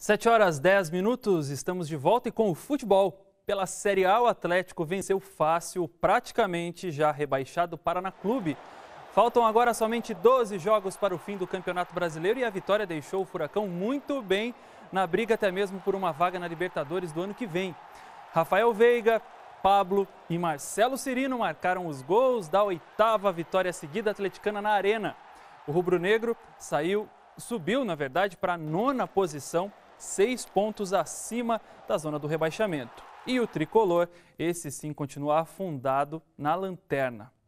7 horas 10 minutos, estamos de volta e com o futebol. Pela Série A, o Atlético venceu fácil, praticamente já rebaixado Paraná Clube. Faltam agora somente 12 jogos para o fim do Campeonato Brasileiro e a vitória deixou o Furacão muito bem na briga até mesmo por uma vaga na Libertadores do ano que vem. Rafael Veiga, Pablo e Marcelo Cirino marcaram os gols da oitava vitória seguida atleticana na Arena. O rubro-negro saiu, subiu na verdade para a nona posição seis pontos acima da zona do rebaixamento. E o tricolor, esse sim, continua afundado na lanterna.